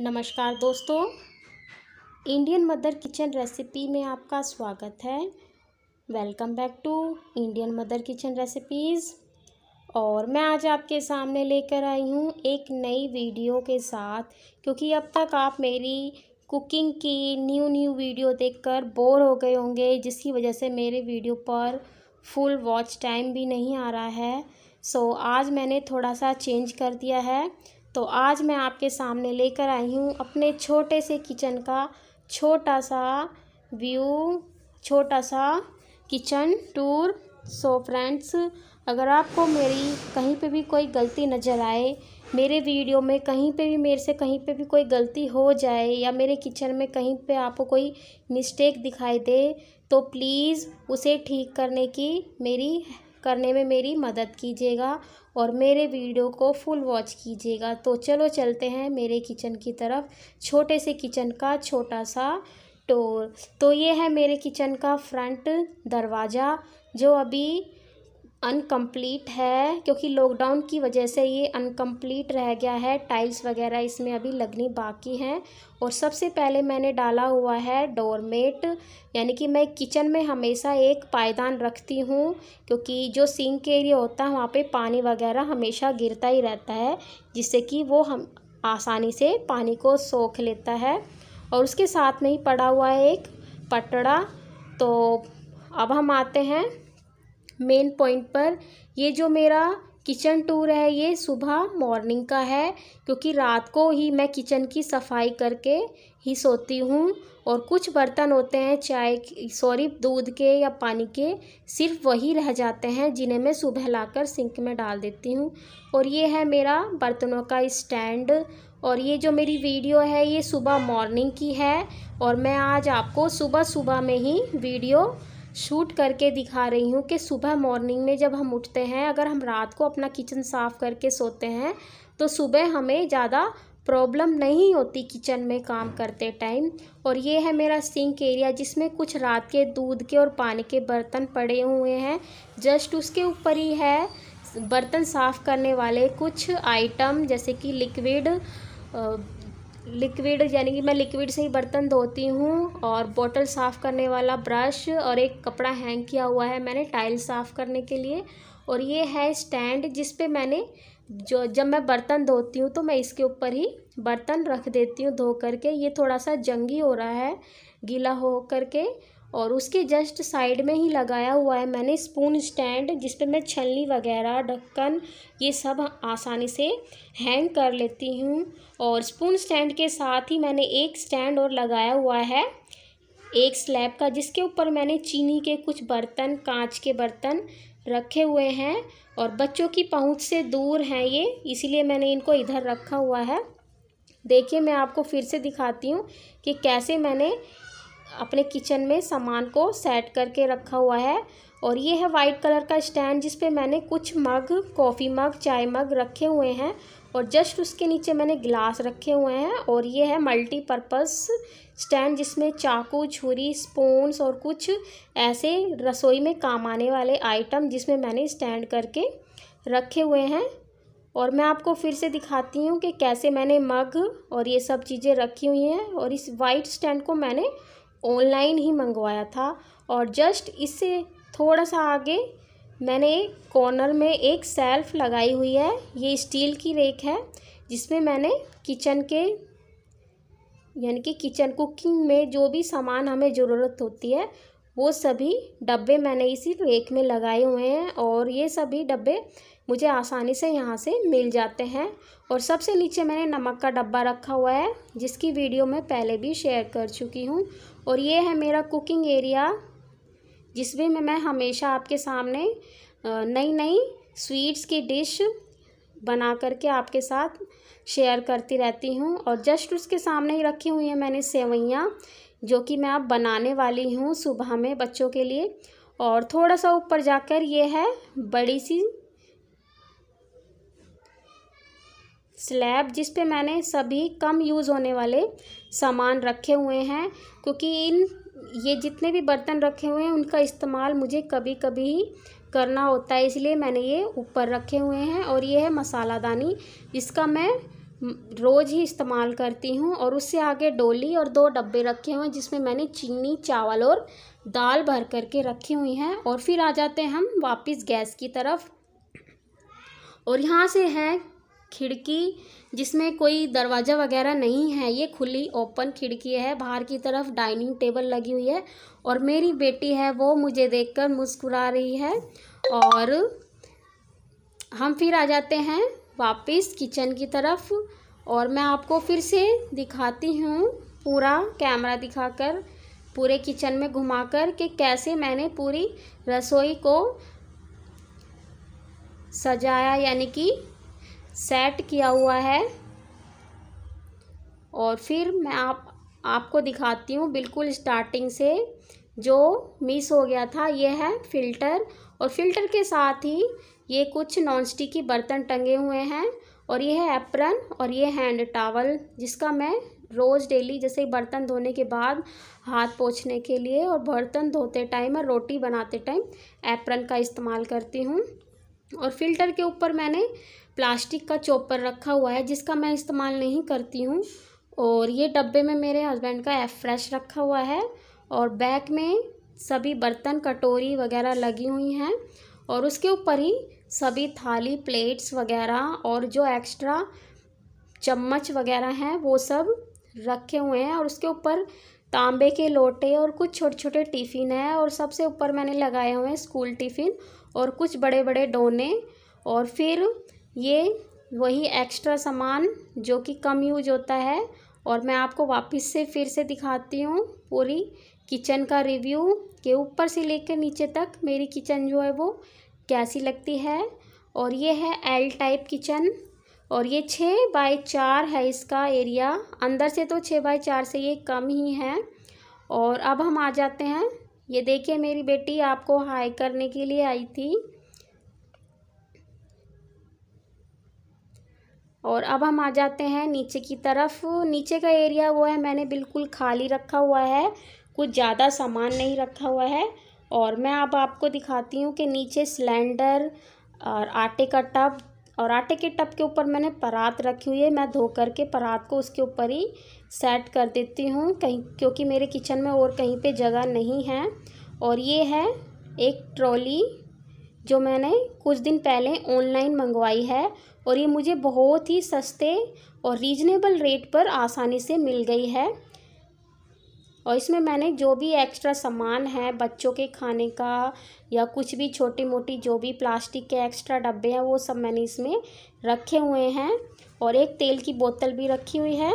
नमस्कार दोस्तों Indian mother kitchen recipe में आपका स्वागत है welcome back to Indian mother kitchen recipes और मैं आज आपके सामने लेकर आई हूँ एक नई वीडियो के साथ क्योंकि अब तक आप मेरी कुकिंग की न्यू न्यू वीडियो देखकर बोर हो गए होंगे जिसकी वजह से मेरे वीडियो पर फुल वॉच टाइम भी नहीं आ रहा है सो so, आज मैंने थोड़ा सा चेंज कर दिया है तो आज मैं आपके सामने लेकर आई हूँ अपने छोटे से किचन का छोटा सा व्यू छोटा सा किचन टूर सो फ्रेंड्स अगर आपको मेरी कहीं पे भी कोई गलती नज़र आए मेरे वीडियो में कहीं पे भी मेरे से कहीं पे भी कोई गलती हो जाए या मेरे किचन में कहीं पे आपको कोई मिस्टेक दिखाई दे तो प्लीज़ उसे ठीक करने की मेरी करने में मेरी मदद कीजिएगा और मेरे वीडियो को फुल वॉच कीजिएगा तो चलो चलते हैं मेरे किचन की तरफ छोटे से किचन का छोटा सा टोर तो ये है मेरे किचन का फ्रंट दरवाज़ा जो अभी अनकम्प्लीट है क्योंकि लॉकडाउन की वजह से ये अनकम्प्लीट रह गया है टाइल्स वगैरह इसमें अभी लगनी बाकी हैं और सबसे पहले मैंने डाला हुआ है डोरमेट यानी कि मैं किचन में हमेशा एक पायदान रखती हूँ क्योंकि जो सिंक एरिया होता है वहाँ पे पानी वगैरह हमेशा गिरता ही रहता है जिससे कि वो हम आसानी से पानी को सोख लेता है और उसके साथ में ही पड़ा हुआ है एक पटड़ा तो अब हम आते हैं मेन पॉइंट पर ये जो मेरा किचन टूर है ये सुबह मॉर्निंग का है क्योंकि रात को ही मैं किचन की सफाई करके ही सोती हूँ और कुछ बर्तन होते हैं चाय सॉरी दूध के या पानी के सिर्फ वही रह जाते हैं जिन्हें मैं सुबह लाकर सिंक में डाल देती हूँ और ये है मेरा बर्तनों का स्टैंड और ये जो मेरी वीडियो है ये सुबह मॉर्निंग की है और मैं आज आपको सुबह सुबह में ही वीडियो शूट करके दिखा रही हूँ कि सुबह मॉर्निंग में जब हम उठते हैं अगर हम रात को अपना किचन साफ़ करके सोते हैं तो सुबह हमें ज़्यादा प्रॉब्लम नहीं होती किचन में काम करते टाइम और ये है मेरा सिंक एरिया जिसमें कुछ रात के दूध के और पानी के बर्तन पड़े हुए हैं जस्ट उसके ऊपर ही है बर्तन साफ़ करने वाले कुछ आइटम जैसे कि लिक्विड लिक्विड यानी कि मैं लिक्विड से ही बर्तन धोती हूँ और बॉटल साफ़ करने वाला ब्रश और एक कपड़ा हैंग किया हुआ है मैंने टाइल साफ़ करने के लिए और ये है स्टैंड जिस पे मैंने जो जब मैं बर्तन धोती हूँ तो मैं इसके ऊपर ही बर्तन रख देती हूँ धो करके ये थोड़ा सा जंगी हो रहा है गीला हो करके और उसके जस्ट साइड में ही लगाया हुआ है मैंने स्पून स्टैंड जिस पर मैं छलनी वगैरह ढक्कन ये सब आसानी से हैंग कर लेती हूँ और स्पून स्टैंड के साथ ही मैंने एक स्टैंड और लगाया हुआ है एक स्लैब का जिसके ऊपर मैंने चीनी के कुछ बर्तन कांच के बर्तन रखे हुए हैं और बच्चों की पहुँच से दूर हैं ये इसीलिए मैंने इनको इधर रखा हुआ है देखिए मैं आपको फिर से दिखाती हूँ कि कैसे मैंने अपने किचन में सामान को सेट करके रखा हुआ है और ये है वाइट कलर का स्टैंड जिस पे मैंने कुछ मग कॉफ़ी मग चाय मग रखे हुए हैं और जस्ट उसके नीचे मैंने गिलास रखे हुए हैं और ये है मल्टीपर्पज़ स्टैंड जिसमें चाकू छुरी स्पून्स और कुछ ऐसे रसोई में काम आने वाले आइटम जिसमें मैंने स्टैंड करके रखे हुए हैं और मैं आपको फिर से दिखाती हूँ कि कैसे मैंने मग और ये सब चीज़ें रखी हुई हैं और इस वाइट स्टैंड को मैंने ऑनलाइन ही मंगवाया था और जस्ट इससे थोड़ा सा आगे मैंने कॉर्नर में एक सेल्फ़ लगाई हुई है ये स्टील की रेक है जिसमें मैंने किचन के यानी कि किचन कुकिंग में जो भी सामान हमें ज़रूरत होती है वो सभी डब्बे मैंने इसी रेक में लगाए हुए हैं और ये सभी डब्बे मुझे आसानी से यहाँ से मिल जाते हैं और सबसे नीचे मैंने नमक का डब्बा रखा हुआ है जिसकी वीडियो मैं पहले भी शेयर कर चुकी हूँ और ये है मेरा कुकिंग एरिया जिसमें मैं मैं हमेशा आपके सामने नई नई स्वीट्स की डिश बना करके आपके साथ शेयर करती रहती हूँ और जस्ट उसके सामने ही रखी हुई है मैंने सेवैयाँ जो कि मैं अब बनाने वाली हूँ सुबह में बच्चों के लिए और थोड़ा सा ऊपर जाकर ये है बड़ी सी स्लैब जिस पे मैंने सभी कम यूज़ होने वाले सामान रखे हुए हैं क्योंकि इन ये जितने भी बर्तन रखे हुए हैं उनका इस्तेमाल मुझे कभी कभी ही करना होता है इसलिए मैंने ये ऊपर रखे हुए हैं और ये है मसालादानी जिसका मैं रोज़ ही इस्तेमाल करती हूँ और उससे आगे डोली और दो डब्बे रखे हुए हैं जिसमें मैंने चीनी चावल और दाल भर करके रखी हुई हैं और फिर आ जाते हैं हम वापस गैस की तरफ और यहाँ से है खिड़की जिसमें कोई दरवाज़ा वगैरह नहीं है ये खुली ओपन खिड़की है बाहर की तरफ डाइनिंग टेबल लगी हुई है और मेरी बेटी है वो मुझे देखकर मुस्कुरा रही है और हम फिर आ जाते हैं वापस किचन की तरफ और मैं आपको फिर से दिखाती हूँ पूरा कैमरा दिखाकर पूरे किचन में घुमाकर कि कैसे मैंने पूरी रसोई को सजाया यानी कि सेट किया हुआ है और फिर मैं आप आपको दिखाती हूँ बिल्कुल स्टार्टिंग से जो मिस हो गया था यह है फ़िल्टर और फिल्टर के साथ ही ये कुछ नॉनस्टिक के बर्तन टंगे हुए हैं और ये है एप्रन और ये हैंड टावल जिसका मैं रोज़ डेली जैसे बर्तन धोने के बाद हाथ पोछने के लिए और बर्तन धोते टाइम और रोटी बनाते टाइम एप्रन का इस्तेमाल करती हूँ और फिल्टर के ऊपर मैंने प्लास्टिक का चोपर रखा हुआ है जिसका मैं इस्तेमाल नहीं करती हूँ और ये डब्बे में मेरे हस्बैंड का एफ फ्रेश रखा हुआ है और बैग में सभी बर्तन कटोरी वगैरह लगी हुई हैं और उसके ऊपर ही सभी थाली प्लेट्स वगैरह और जो एक्स्ट्रा चम्मच वगैरह हैं वो सब रखे हुए हैं और उसके ऊपर तांबे के लोटे और कुछ छोटे छोटे टिफ़िन है और सबसे ऊपर मैंने लगाए हुए हैं स्कूल टिफ़िन और कुछ बड़े बड़े डोने और फिर ये वही एक्स्ट्रा सामान जो कि कम यूज होता है और मैं आपको वापस से फिर से दिखाती हूँ पूरी किचन का रिव्यू के ऊपर से लेकर नीचे तक मेरी किचन जो है वो कैसी लगती है और ये है एल टाइप किचन और ये छः बाई चार है इसका एरिया अंदर से तो छः बाई चार से ये कम ही है और अब हम आ जाते हैं ये देखिए मेरी बेटी आपको हाई करने के लिए आई थी और अब हम आ जाते हैं नीचे की तरफ नीचे का एरिया वो है मैंने बिल्कुल खाली रखा हुआ है कुछ ज़्यादा सामान नहीं रखा हुआ है और मैं अब आपको दिखाती हूँ कि नीचे सिलेंडर और आटे का टब और आटे के टब के ऊपर मैंने परात रखी हुई है मैं धो कर के परात को उसके ऊपर ही सेट कर देती हूँ कहीं क्योंकि मेरे किचन में और कहीं पे जगह नहीं है और ये है एक ट्रॉली जो मैंने कुछ दिन पहले ऑनलाइन मंगवाई है और ये मुझे बहुत ही सस्ते और रीजनेबल रेट पर आसानी से मिल गई है और इसमें मैंने जो भी एक्स्ट्रा सामान है बच्चों के खाने का या कुछ भी छोटी मोटी जो भी प्लास्टिक के एक्स्ट्रा डब्बे हैं वो सब मैंने इसमें रखे हुए हैं और एक तेल की बोतल भी रखी हुई है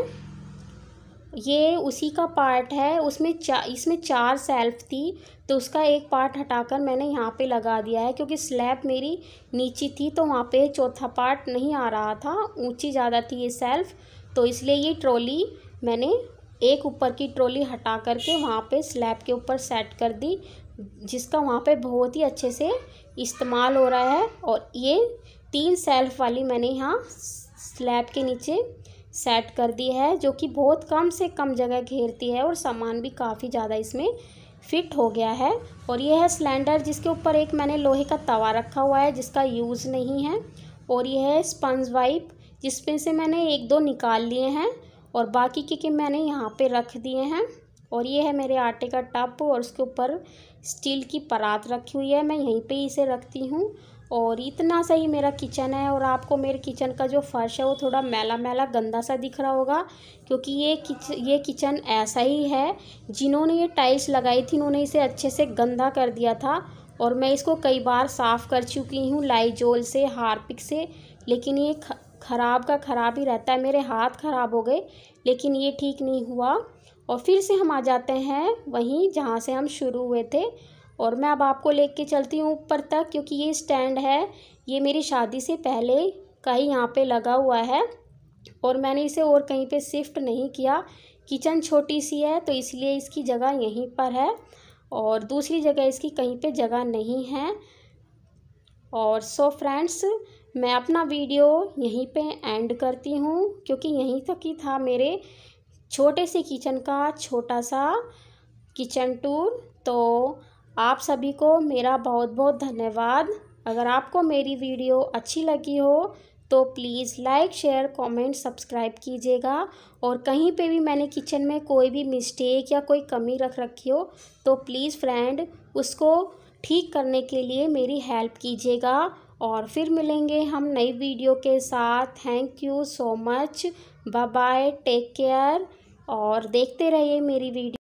ये उसी का पार्ट है उसमें चा इसमें चार सेल्फ थी तो उसका एक पार्ट हटाकर मैंने यहाँ पे लगा दिया है क्योंकि स्लैब मेरी नीचे थी तो वहाँ पे चौथा पार्ट नहीं आ रहा था ऊंची ज़्यादा थी ये सेल्फ तो इसलिए ये ट्रॉली मैंने एक ऊपर की ट्रॉली हटा करके वहाँ पे स्लैब के ऊपर सेट कर दी जिसका वहाँ पे बहुत ही अच्छे से इस्तेमाल हो रहा है और ये तीन सेल्फ वाली मैंने यहाँ स्लैब के नीचे सेट कर दी है जो कि बहुत कम से कम जगह घेरती है और सामान भी काफ़ी ज़्यादा इसमें फिट हो गया है और ये है सिलेंडर जिसके ऊपर एक मैंने लोहे का तवा रखा हुआ है जिसका यूज़ नहीं है और यह है स्पंज वाइप जिसमें से मैंने एक दो निकाल लिए हैं और बाकी के के मैंने यहाँ पे रख दिए हैं और ये है मेरे आटे का टप और उसके ऊपर स्टील की परात रखी हुई है मैं यहीं पे इसे रखती हूँ और इतना सा ही मेरा किचन है और आपको मेरे किचन का जो फर्श है वो थोड़ा मैला मैला गंदा सा दिख रहा होगा क्योंकि ये किच ये किचन ऐसा ही है जिन्होंने ये टाइल्स लगाई थी उन्होंने इसे अच्छे से गंदा कर दिया था और मैं इसको कई बार साफ़ कर चुकी हूँ लाइजोल से हारपिक से लेकिन ये ख़राब का ख़राब ही रहता है मेरे हाथ ख़राब हो गए लेकिन ये ठीक नहीं हुआ और फिर से हम आ जाते हैं वहीं जहाँ से हम शुरू हुए थे और मैं अब आपको ले कर चलती हूँ ऊपर तक क्योंकि ये स्टैंड है ये मेरी शादी से पहले का ही यहाँ पे लगा हुआ है और मैंने इसे और कहीं पे शिफ्ट नहीं किया किचन छोटी सी है तो इसलिए इसकी जगह यहीं पर है और दूसरी जगह इसकी कहीं पे जगह नहीं है और सो so फ्रेंड्स मैं अपना वीडियो यहीं पे एंड करती हूँ क्योंकि यहीं तक ही था मेरे छोटे से किचन का छोटा सा किचन टूर तो आप सभी को मेरा बहुत बहुत धन्यवाद अगर आपको मेरी वीडियो अच्छी लगी हो तो please like share comment subscribe कीजिएगा और कहीं पे भी मैंने किचन में कोई भी मिस्टेक या कोई कमी रख रखी हो तो प्लीज़ फ्रेंड उसको ठीक करने के लिए मेरी हेल्प कीजिएगा और फिर मिलेंगे हम नई वीडियो के साथ thank you so much bye bye take care और देखते रहिए मेरी वीडियो